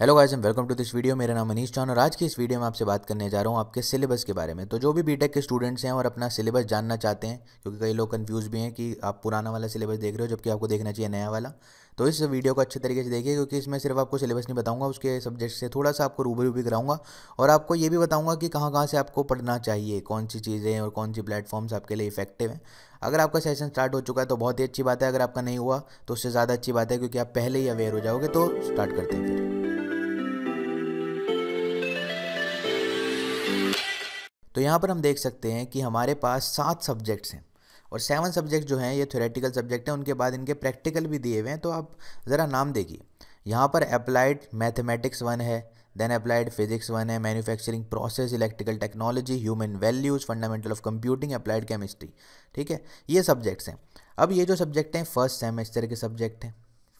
hello guys and welcome to this video मेरा नाम मनीष चौहान और आज की इस वीडियो में आपसे बात करने जा रहा हूँ आपके सिलेबस के बारे में तो जो भी बीटेक के स्टूडेंट्स हैं और अपना सिलेबस जानना चाहते हैं क्योंकि कई लोग कंफ्यूज भी हैं कि आप पुराना वाला सिलेबस देख रहे हो जबकि आपको देखना चाहिए नया वाला तो इस वीडियो को अच्छे तरीके से देखिए क्योंकि इसमें सिर्फ आपको सिलेबस नहीं बताऊंगा उसके सब्जेक्ट से थोड़ा सा आपको रूबरू भी कराऊंगा और आपको ये भी बताऊंगा कि कहाँ कहाँ से आपको पढ़ना चाहिए कौन सी चीज़ें और कौन सी प्लेटफॉर्म्स आपके लिए इफेक्टिव हैं अगर आपका सेशन स्टार्ट हो चुका है तो बहुत ही अच्छी बात है अगर आपका नहीं हुआ तो उससे ज़्यादा अच्छी बात है क्योंकि आप पहले ही अवेयर हो जाओगे तो स्टार्ट करते हैं फिर तो यहाँ पर हम देख सकते हैं कि हमारे पास सात सब्जेक्ट्स हैं और सेवन सब्जेक्ट जो हैं ये थ्योरेटिकल सब्जेक्ट हैं उनके बाद इनके प्रैक्टिकल भी दिए हुए हैं तो आप ज़रा नाम देखिए यहाँ पर अप्लाइड मैथमेटिक्स वन है देन अप्लाइड फिजिक्स वन है manufacturing process electrical technology human values fundamental of computing applied chemistry ठीक है ये सब्जेक्ट्स हैं अब ये जो सब्जेक्ट हैं फर्स्ट सेमेस्टर के सब्जेक्ट हैं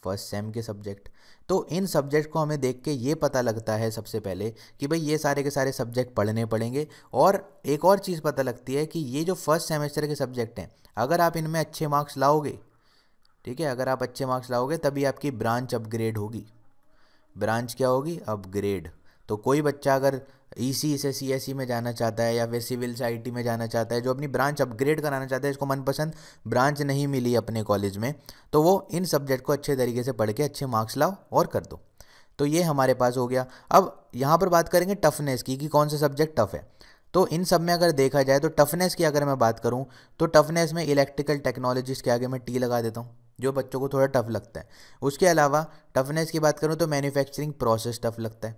फर्स्ट सेम के सब्जेक्ट तो इन सब्जेक्ट को हमें देख के ये पता लगता है सबसे पहले कि भाई ये सारे के सारे सब्जेक्ट पढ़ने पड़ेंगे और एक और चीज़ पता लगती है कि ये जो फर्स्ट सेमेस्टर के सब्जेक्ट हैं अगर आप इनमें अच्छे मार्क्स लाओगे ठीक है अगर आप अच्छे मार्क्स लाओगे तभी आपकी ब्रांच अपग्रेड होगी ब्रांच क्या होगी अपग्रेड तो कोई बच्चा अगर ई सी से सी एस सी में जाना चाहता है या फिर सिविल से आई टी में जाना चाहता है जो अपनी ब्रांच अपग्रेड कराना चाहता है इसको मनपसंद ब्रांच नहीं मिली अपने कॉलेज में तो वो इन सब्जेक्ट को अच्छे तरीके से पढ़ के अच्छे मार्क्स लाओ और कर दो तो ये हमारे पास हो गया अब यहाँ पर बात करेंगे टफनेस की कि कौन सा सब्जेक्ट टफ है तो इन सब में अगर देखा जाए तो टफनेस की अगर मैं बात करूँ तो टफनेस में इलेक्ट्रिकल टेक्नोलॉजीज़ के आगे मैं टी लगा देता हूँ जो बच्चों को थोड़ा टफ लगता है उसके अलावा टफनेस की बात करूँ तो मैन्युफैक्चरिंग प्रोसेस टफ लगता है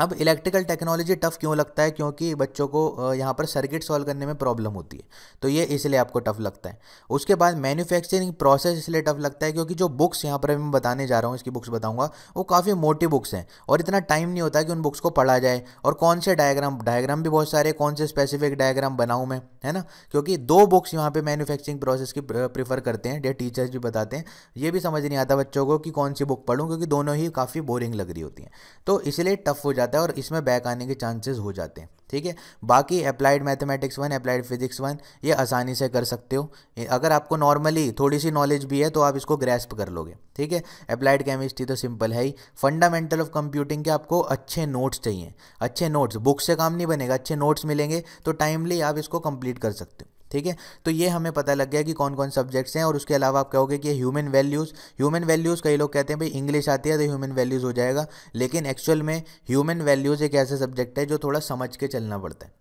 अब इलेक्ट्रिकल टेक्नोलॉजी टफ़ क्यों लगता है क्योंकि बच्चों को यहाँ पर सर्किट सॉल्व करने में प्रॉब्लम होती है तो ये इसलिए आपको टफ़ लगता है उसके बाद मैन्युफैक्चरिंग प्रोसेस इसलिए टफ़ लगता है क्योंकि जो बुक्स यहाँ पर मैं बताने जा रहा हूँ इसकी बुक्स बताऊँगा वो काफ़ी मोटी बुक्स हैं और इतना टाइम नहीं होता कि उन बुक्स को पढ़ा जाए और कौन से डायग्राम डायग्राम भी बहुत सारे कौन से स्पेसिफिक डायग्राम बनाऊँ मैं है ना क्योंकि दो बुक्स यहाँ पर मैन्युफैक्चरिंग प्रोसेस की प्रीफर करते हैं या टीचर्स भी बताते हैं ये भी समझ नहीं आता बच्चों को कि कौन सी बुक पढ़ूँ क्योंकि दोनों ही काफ़ी बोरिंग लग रही होती हैं तो इसलिए टफ़ हो जाता जाता है और इसमें बैक आने के चांसेस हो जाते हैं ठीक है बाकी applied mathematics one applied physics one ये आसानी से कर सकते हो अगर आपको नॉर्मली थोड़ी सी नॉलेज भी है तो आप इसको ग्रेस्प कर लोगे ठीक है अप्लाइड केमिस्ट्री तो सिंपल है ही फंडामेंटल ऑफ कंप्यूटिंग के आपको अच्छे नोट्स चाहिए अच्छे नोट्स बुक से काम नहीं बनेगा अच्छे नोट्स मिलेंगे तो टाइमली आप इसको कंप्लीट कर सकते हो ठीक है तो ये हमें पता लग गया कि कौन कौन सब्जेक्ट्स हैं और उसके अलावा आप कहोगे कि ह्यूमन वैल्यूज़ ह्यूमन वैल्यूज़ कई लोग कहते हैं भाई इंग्लिश आती है तो ह्यूमन वैल्यूज़ हो जाएगा लेकिन एक्चुअल में ह्यूमन वैल्यूज़ एक ऐसा सब्जेक्ट है जो थोड़ा समझ के चलना पड़ता है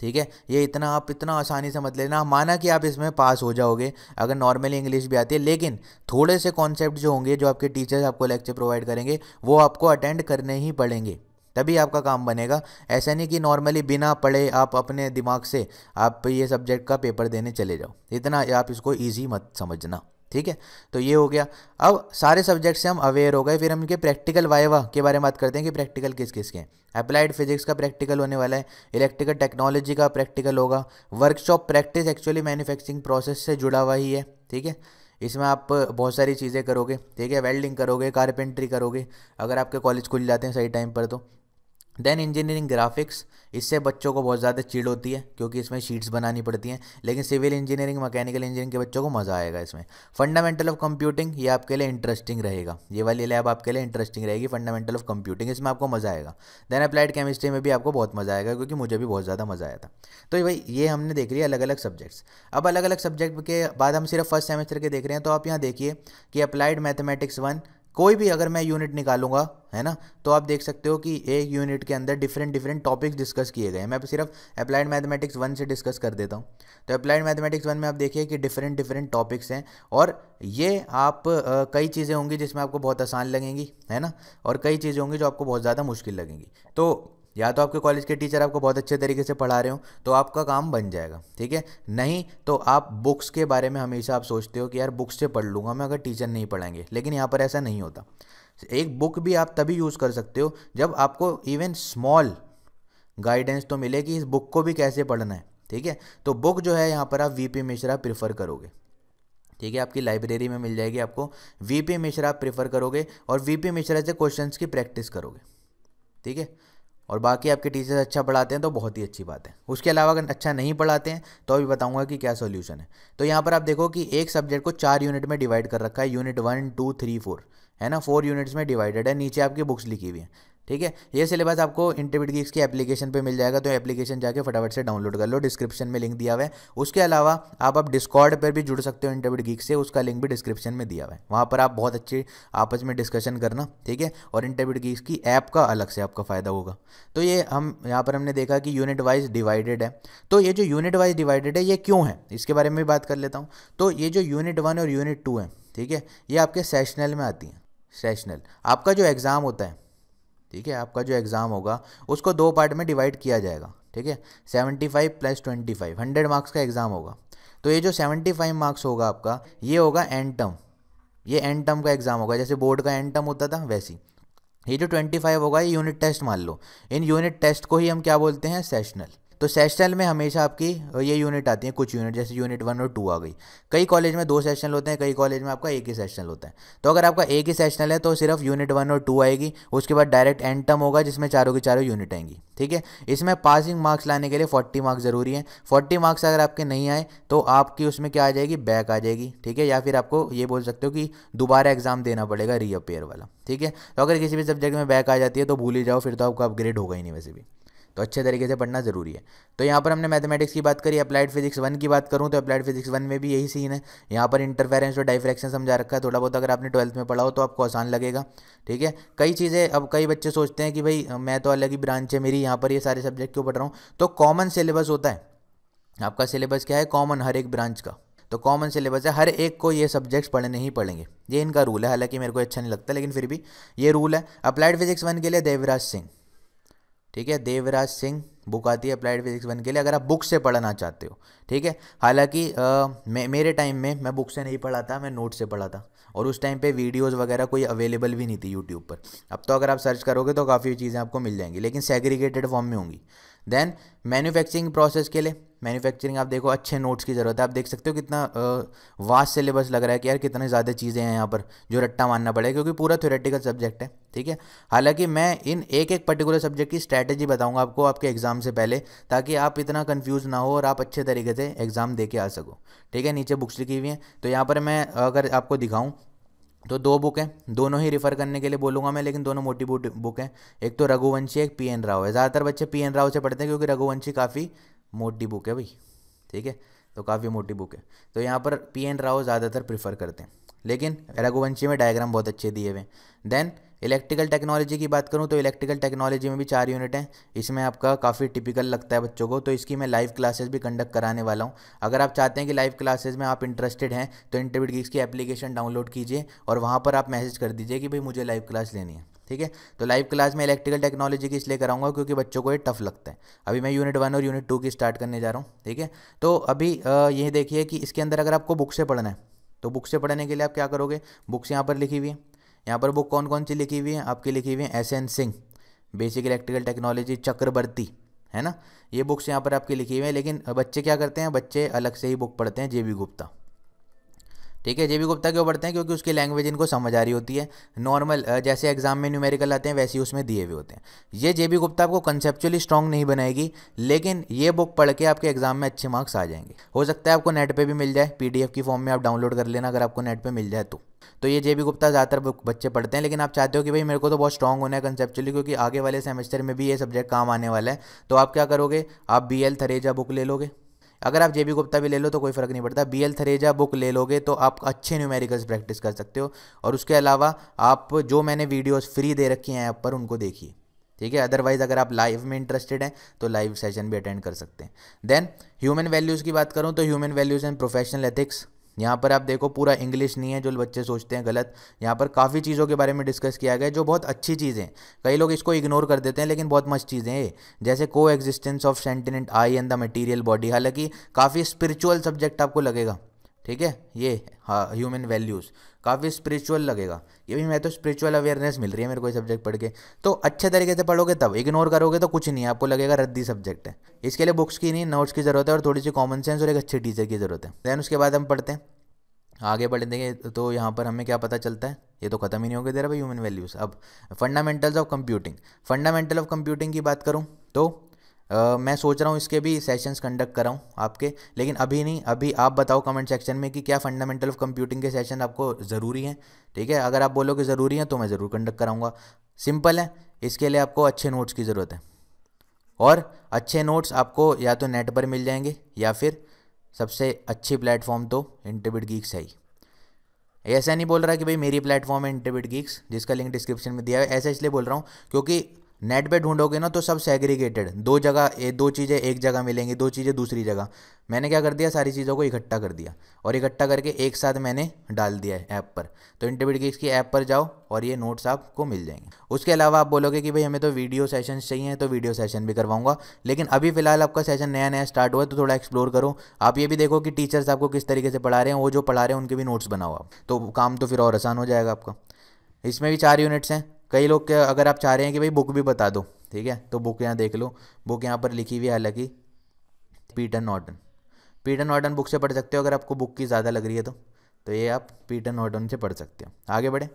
ठीक है ये इतना आप इतना आसानी से मत लेना माना कि आप इसमें पास हो जाओगे अगर नॉर्मली इंग्लिश भी आती है लेकिन थोड़े से कॉन्सेप्ट जो होंगे जो आपके टीचर्स आपको लेक्चर प्रोवाइड करेंगे वो आपको अटेंड करने ही पड़ेंगे तभी आपका काम बनेगा ऐसा नहीं कि नॉर्मली बिना पढ़े आप अपने दिमाग से आप ये सब्जेक्ट का पेपर देने चले जाओ इतना आप इसको ईजी मत समझना ठीक है तो ये हो गया अब सारे सब्जेक्ट से हम अवेयर हो गए फिर हम इनके प्रैक्टिकल वाइवा के बारे में बात करते हैं कि प्रैक्टिकल किस किस के हैं अप्लाइड फिजिक्स का प्रैक्टिकल होने वाला है इलेक्ट्रिकल टेक्नोलॉजी का प्रैक्टिकल होगा workshop practice actually manufacturing process से जुड़ा हुआ ही है ठीक है इसमें आप बहुत सारी चीज़ें करोगे ठीक है वेल्डिंग करोगे कारपेंट्री करोगे अगर आपके कॉलेज खुल जाते हैं सही टाइम पर तो देन इंजीनियरिंग ग्राफिक्स इससे बच्चों को बहुत ज़्यादा चीड़ होती है क्योंकि इसमें शीट्स बनानी पड़ती हैं लेकिन सिविल इंजीनियरिंग मैकेनिकल इंजीनियरिंग के बच्चों को मज़ा आएगा इसमें फंडामेंटल ऑफ कंप्यूटिंग ये आपके लिए इंटरेस्टिंग रहेगा ये वाली लैब आपके लिए इंटरेस्टिंग रहेगी फंडामेंटल ऑफ कंप्यूटिंग इसमें आपको मज़ा आएगा देन अप्लाइड केमिस्ट्री में भी आपको बहुत मज़ा आएगा क्योंकि मुझे भी बहुत ज़्यादा मज़ा आया था तो भाई ये हमने देख लिया अलग अलग सब्जेक्ट्स अब अलग अलग सब्जेक्ट के बाद हम सिर्फ फर्स्ट सेमेस्टर के देख रहे हैं तो आप यहाँ देखिए कि अप्लाइड मैथमेटिक्स वन कोई भी अगर मैं यूनिट निकालूंगा है ना तो आप देख सकते हो कि एक यूनिट के अंदर डिफरेंट डिफरेंट टॉपिक्स डिस्कस किए गए हैं मैं सिर्फ अप्लाइड मैथमेटिक्स वन से डिस्कस कर देता हूँ तो अप्लाइड मैथमेटिक्स वन में आप देखिए कि डिफरेंट डिफरेंट टॉपिक्स हैं और ये आप आ, कई चीज़ें होंगी जिसमें आपको बहुत आसान लगेंगी है ना और कई चीज़ें होंगी जो आपको बहुत ज़्यादा मुश्किल लगेंगी तो या तो आपके कॉलेज के टीचर आपको बहुत अच्छे तरीके से पढ़ा रहे हो तो आपका काम बन जाएगा ठीक है नहीं तो आप बुक्स के बारे में हमेशा आप सोचते हो कि यार बुक्स से पढ़ लूँगा मैं अगर टीचर नहीं पढ़ाएंगे लेकिन यहाँ पर ऐसा नहीं होता एक बुक भी आप तभी यूज़ कर सकते हो जब आपको इवन स्मॉल गाइडेंस तो मिले कि इस बुक को भी कैसे पढ़ना है ठीक है तो बुक जो है यहाँ पर आप वी पी मिश्रा प्रिफ़र करोगे ठीक है आपकी लाइब्रेरी में मिल जाएगी आपको वी पी मिश्रा प्रिफर करोगे और वी पी मिश्रा से क्वेश्चंस की प्रैक्टिस करोगे ठीक है और बाकी आपके टीचर्स अच्छा पढ़ाते हैं तो बहुत ही अच्छी बात है उसके अलावा अगर अच्छा नहीं पढ़ाते हैं तो अभी बताऊंगा कि क्या सोल्यूशन है तो यहाँ पर आप देखो कि एक सब्जेक्ट को चार यूनिट में डिवाइड कर रखा है unit one two three four है ना फोर यूनिट्स में डिवाइडेड है नीचे आपकी बुक्स लिखी हुई है ठीक है ये सिलेबस आपको इंटरव्यू की की एप्लीकेशन पे मिल जाएगा तो एप्लीकेशन जाके फटाफट से डाउनलोड कर लो डिस्क्रिप्शन में लिंक दिया हुआ है उसके अलावा आप अब डिस्कॉर्ड पर भी जुड़ सकते हो इंटरव्यू गीक से उसका लिंक भी डिस्क्रिप्शन में दिया हुआ है वहाँ पर आप बहुत अच्छे आपस में डिस्कशन करना ठीक है और इंटरव्यू गिक्स की ऐप का अलग से आपका फ़ायदा होगा तो ये हम यहाँ पर हमने देखा कि यूनिट वाइज डिवाइडेड है तो ये जो यूनिट वाइज डिवाइडेड है ये क्यों है इसके बारे में भी बात कर लेता हूँ तो ये जो यूनिट वन और यूनिट टू है ठीक है ये आपके सेशनल में आती हैं सेशनल आपका जो एग्ज़ाम होता है ठीक है आपका जो एग्ज़ाम होगा उसको दो पार्ट में डिवाइड किया जाएगा ठीक है seventy five plus twenty five hundred marks का एग्ज़ाम होगा तो ये जो सेवेंटी फाइव मार्क्स होगा आपका ये होगा एंड टर्म ये एंड टर्म का एग्ज़ाम होगा जैसे बोर्ड का एंड टर्म होता था वैसी ये जो ट्वेंटी फाइव होगा ये यूनिट टेस्ट मान लो इन यूनिट टेस्ट को ही हम क्या बोलते हैं सेशनल तो सेशनल में हमेशा आपकी ये यूनिट आती है कुछ यूनिट जैसे यूनिट वन और टू आ गई कई कॉलेज में दो सेशनल होते हैं कई कॉलेज में आपका एक ही सेशनल होता है तो अगर आपका एक ही सेशनल है तो सिर्फ यूनिट वन और टू आएगी उसके बाद डायरेक्ट एंड टर्म होगा जिसमें चारों की चारों यूनिट आएंगी ठीक है इसमें पासिंग मार्क्स लाने के लिए फोर्टी मार्क्स जरूरी है फोर्टी मार्क्स अगर आपके नहीं आए तो आपकी उसमें क्या आ जाएगी बैक आ जाएगी ठीक है या फिर आपको ये बोल सकते हो कि दोबारा एग्जाम देना पड़ेगा रीअपेयर वाला ठीक है तो अगर किसी भी सब्जेक्ट में बैक आ जाती है तो भूल ही जाओ फिर तो आपका अपग्रेड होगा ही नहीं वैसे भी तो अच्छे तरीके से पढ़ना ज़रूरी है तो यहाँ पर हमने मैथमेटिक्स की बात करी अप्लाइड फिजिक्स वन की बात करूँ तो अप्लाइड फिजिक्स वन में भी यही सीन है यहाँ पर इंटरफेरेंस और डाइफ्रैक्शन समझा रखा है थोड़ा बहुत अगर आपने ट्वेल्थ में पढ़ाओ तो आपको आसान लगेगा ठीक है कई चीज़ें अब कई बच्चे सोचते हैं कि भाई मैं तो अलग ही ब्रांच है मेरी यहाँ पर ये सारे सब्जेक्ट क्यों पढ़ रहा हूँ तो कॉमन सिलेबस होता है आपका सिलेबस क्या है कॉमन हर एक ब्रांच का तो कॉमन सिलेबस है हर एक को ये सब्जेक्ट्स पढ़ने ही पड़ेंगे ये इनका रूल है हालांकि मेरे को अच्छा नहीं लगता लेकिन फिर भी ये रूल है अप्लाइड फिजिक्स वन के लिए देवराज सिंह ठीक है देवराज सिंह बुक आती है अप्लाइड फिजिक्स वन के लिए अगर आप बुक से पढ़ना चाहते हो ठीक है हालांकि मेरे टाइम में मैं बुक से नहीं पढ़ा था मैं नोट से पढ़ा था और उस टाइम पे वीडियोस वगैरह कोई अवेलेबल भी नहीं थी यूट्यूब पर अब तो अगर आप सर्च करोगे तो काफ़ी चीज़ें आपको मिल जाएंगी लेकिन सेग्रीगेटेड फॉर्म में होंगी देन मैन्युफैक्चरिंग प्रोसेस के लिए मैन्युफैक्चरिंग आप देखो अच्छे नोट्स की ज़रूरत है आप देख सकते हो कितना वास्ट सिलेबस लग रहा है कि यार कितने ज़्यादा चीज़ें हैं यहाँ पर जो रट्टा मानना पड़ेगा क्योंकि पूरा थ्योरेटिकल सब्जेक्ट है ठीक है हालांकि मैं इन एक एक पर्टिकुलर सब्जेक्ट की स्ट्रैटेजी बताऊंगा आपको आपके एग्ज़ाम से पहले ताकि आप इतना कन्फ्यूज़ ना हो और आप अच्छे तरीके से एग्ज़ाम दे के आ सको ठीक है नीचे बुक्स लिखी हुई हैं तो यहाँ पर मैं अगर आपको दिखाऊँ तो दो बुक हैं दोनों ही रिफ़र करने के लिए बोलूँगा मैं लेकिन दोनों मोटी बुक हैं एक तो रघुवंशी एक पी एन राव है ज़्यादातर बच्चे पी एन राव से पढ़ते हैं क्योंकि रघुवंशी काफ़ी मोटी बुक है भाई ठीक है तो काफ़ी मोटी बुक है तो यहाँ पर पी एन राव ज़्यादातर प्रीफर करते हैं लेकिन रघुवंशी में डायग्राम बहुत अच्छे दिए हुए देन इलेक्ट्रिकल टेक्नोलॉजी की बात करूँ तो इलेक्ट्रिकल टेक्नोलॉजी में भी चार यूनिट हैं इसमें आपका काफ़ी टिपिकल लगता है बच्चों को तो इसकी मैं लाइव क्लासेस भी कंडक्ट कराने वाला हूँ अगर आप चाहते हैं कि लाइव क्लासेस में आप इंटरेस्टेड हैं तो इंटरव्यूट गिग्स की एप्लीकेशन डाउनलोड कीजिए और वहाँ पर आप मैसेज कर दीजिए कि भाई मुझे लाइव क्लास लेनी है ठीक है तो लाइव क्लास में इलेक्ट्रिकल टेक्नोलॉजी की इसलिए कराऊंगा क्योंकि बच्चों को ये टफ लगता है अभी मैं यूनिट वन और यूनिट टू की स्टार्ट करने जा रहा हूँ ठीक है तो अभी ये देखिए कि इसके अंदर अगर आपको बुक से पढ़ना है तो बुक से पढ़ने के लिए आप क्या करोगे बुक्स यहाँ पर लिखी हुई है यहाँ पर बुक कौन कौन सी लिखी हुई है आपकी लिखी हुई है S N Singh basic electrical technology Chakraborty है ना ये बुक्स यहाँ पर आपकी लिखी हुई है लेकिन बच्चे क्या करते हैं बच्चे अलग से ही बुक पढ़ते हैं जे गुप्ता ठीक है जे बी गुप्ता क्यों पढ़ते हैं क्योंकि उसकी लैंग्वेज इनको समझ आ रही होती है नॉर्मल जैसे एग्जाम में न्यूमेरिकल आते हैं वैसे ही उसमें दिए हुए होते हैं ये जे बी गुप्ता आपको कंसेप्चुअली स्ट्रॉन्ग नहीं बनाएगी लेकिन ये बुक पढ़ के आपके एग्जाम में अच्छे मार्क्स आ जाएंगे हो सकता है आपको नेट पर भी मिल जाए पी की फॉर्म में आप डाउनलोड कर लेना अगर आपको नेट पर मिल जाए तो तो ये जेबी गुप्ता ज़्यादातर बच्चे पढ़ते हैं लेकिन आप चाहते हो कि भाई मेरे को तो बहुत स्ट्रॉन्ग होना है कंसेप्चुअली क्योंकि आगे वाले सेमेस्टर में भी ये सब्जेक्ट काम आने वाला है तो आप क्या करोगे आप बी एल थरेजा बुक ले लोगे अगर आप जेबी गुप्ता भी ले लो तो कोई फ़र्क नहीं पड़ता बी एल थरेजा बुक ले लोगे तो आप अच्छे न्यूमेरिकल्स प्रैक्टिस कर सकते हो और उसके अलावा आप जो मैंने वीडियोज़ फ्री दे रखी हैं ऐप पर उनको देखिए ठीक है अदरवाइज़ अगर आप लाइव में इंटरेस्टेड हैं तो लाइव सेशन भी अटेंड कर सकते हैं देन ह्यूमन वैल्यूज़ की बात करूँ तो human values and professional ethics यहाँ पर आप देखो पूरा इंग्लिश नहीं है जो बच्चे सोचते हैं गलत यहाँ पर काफ़ी चीज़ों के बारे में डिस्कस किया गया जो बहुत अच्छी चीज़ें हैं कई लोग इसको इग्नोर कर देते हैं लेकिन बहुत मस्त चीज़ें हैं जैसे coexistence of sentient I and the material body हालांकि काफ़ी स्पिरिचुअल सब्जेक्ट आपको लगेगा ठीक है ये हाँ ह्यूमन वैल्यूज़ काफ़ी स्पिरिचुअल लगेगा ये भी मैं तो स्पिरिचुअल अवेयरनेस मिल रही है मेरे को ये सब्जेक्ट पढ़ के तो अच्छे तरीके से पढ़ोगे तब इग्नोर करोगे तो कुछ नहीं आपको लगेगा रद्दी सब्जेक्ट है इसके लिए बुक्स की नहीं नोट्स की ज़रूरत है और थोड़ी सी कॉमन सेंस और एक अच्छे टीचर की ज़रूरत है दैन उसके बाद हम पढ़ते हैं आगे देंगे तो यहाँ पर हमें क्या पता चलता है ये तो खत्म ही नहीं होगा तेरा भाई ह्यूमन वैल्यूज़ अब fundamentals of computing fundamental of computing की बात करूँ तो Uh, मैं सोच रहा हूँ इसके भी सेशंस कंडक्ट कराऊँ आपके लेकिन अभी नहीं अभी आप बताओ कमेंट सेक्शन में कि क्या फंडामेंटल ऑफ कंप्यूटिंग के सेशन आपको ज़रूरी हैं ठीक है अगर आप बोलोगे ज़रूरी हैं तो मैं ज़रूर कंडक्ट कराऊँगा सिंपल है इसके लिए आपको अच्छे नोट्स की ज़रूरत है और अच्छे नोट्स आपको या तो नेट पर मिल जाएंगे या फिर सबसे अच्छी प्लेटफॉर्म तो इंटरबिट गीक्स है ही ऐसा नहीं बोल रहा कि भाई मेरी प्लेटफॉर्म है इंटरबिट गीक्स जिसका लिंक डिस्क्रिप्शन में दिया है ऐसा इसलिए बोल रहा हूँ क्योंकि नेट पे ढूंढोगे ना तो सब सेग्रीगेटेड दो जगह ए, दो चीज़ें एक जगह मिलेंगी दो चीज़ें दूसरी जगह मैंने क्या कर दिया सारी चीज़ों को इकट्ठा कर दिया और इकट्ठा करके एक साथ मैंने डाल दिया है ऐप पर तो इंटरबिट की ऐप पर जाओ और ये नोट्स आपको मिल जाएंगे उसके अलावा आप बोलोगे कि भाई हमें तो वीडियो सेशन चाहिए तो वीडियो सेशन भी करवाऊंगा लेकिन अभी फिलहाल आपका सेशन नया नया स्टार्ट हुआ है तो थोड़ा एक्सप्लोर करो आप ये भी देखो कि टीचर्स आपको किस तरीके से पढ़ा रहे हैं वो जो पढ़ा रहे हैं उनके भी नोट्स बनाओ आप तो काम तो फिर और आसान हो जाएगा आपका इसमें भी चार यूनिट्स हैं कई लोग के अगर आप चाह रहे हैं कि भाई बुक भी बता दो ठीक है तो बुक यहाँ देख लो बुक यहाँ पर लिखी हुई है हालांकि Peter Norton Peter Norton book से पढ़ सकते हो अगर आपको बुक की ज़्यादा लग रही है तो तो ये आप पीटर नॉर्डन से पढ़ सकते हो आगे बढ़े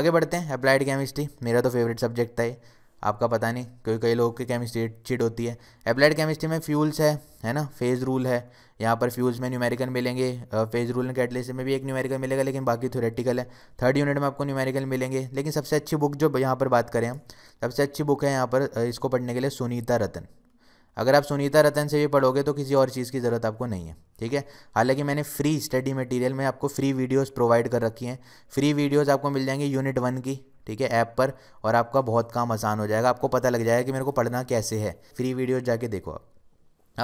आगे बढ़ते हैं अप्लाइड केमिस्ट्री मेरा तो फेवरेट सब्जेक्ट था ये आपका पता नहीं क्योंकि कई लोगों की केमिस्ट्री चिट होती है अप्लाइड केमिस्ट्री में फ्यूल्स है है ना फेज रूल है यहाँ पर फ्यूल्स में न्यूमेरिकल मिलेंगे फेज रूल एंड कैटलिस्ट में भी एक न्यूमेरिकल मिलेगा लेकिन बाकी थ्योरेटिकल है थर्ड यूनिट में आपको न्यूमेरिकल मिलेंगे लेकिन सबसे अच्छी बुक जो यहाँ पर बात करें हम सबसे अच्छी बुक है यहाँ पर इसको पढ़ने के लिए सुनीता रतन अगर आप सुनीता रतन से भी पढ़ोगे तो किसी और चीज़ की ज़रूरत आपको नहीं है ठीक है हालांकि मैंने फ्री स्टडी मटेरियल में आपको फ्री वीडियोस प्रोवाइड कर रखी हैं फ्री वीडियोस आपको मिल जाएंगे यूनिट वन की ठीक है ऐप पर और आपका बहुत काम आसान हो जाएगा आपको पता लग जाएगा कि मेरे को पढ़ना कैसे है फ्री वीडियोज जाके देखो आप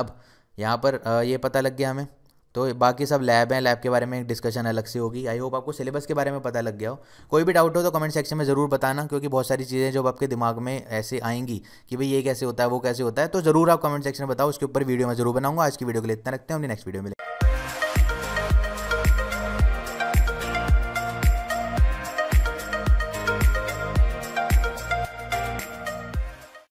अब यहाँ पर ये पता लग गया हमें तो बाकी सब लैब हैं लैब के बारे में एक डिस्कशन अलग से होगी आई होप आपको सिलेबस के बारे में पता लग गया हो कोई भी डाउट हो तो कमेंट सेक्शन में ज़रूर बताना क्योंकि बहुत सारी चीज़ें जो आपके दिमाग में ऐसे आएंगी कि भाई ये कैसे होता है वो कैसे होता है तो ज़रूर आप कमेंट सेक्शन में बताओ उसके ऊपर वीडियो मैं जरूर बनाऊंगा आज की वीडियो के लिए इतना रखते हैं अपनी नेक्स्ट वीडियो में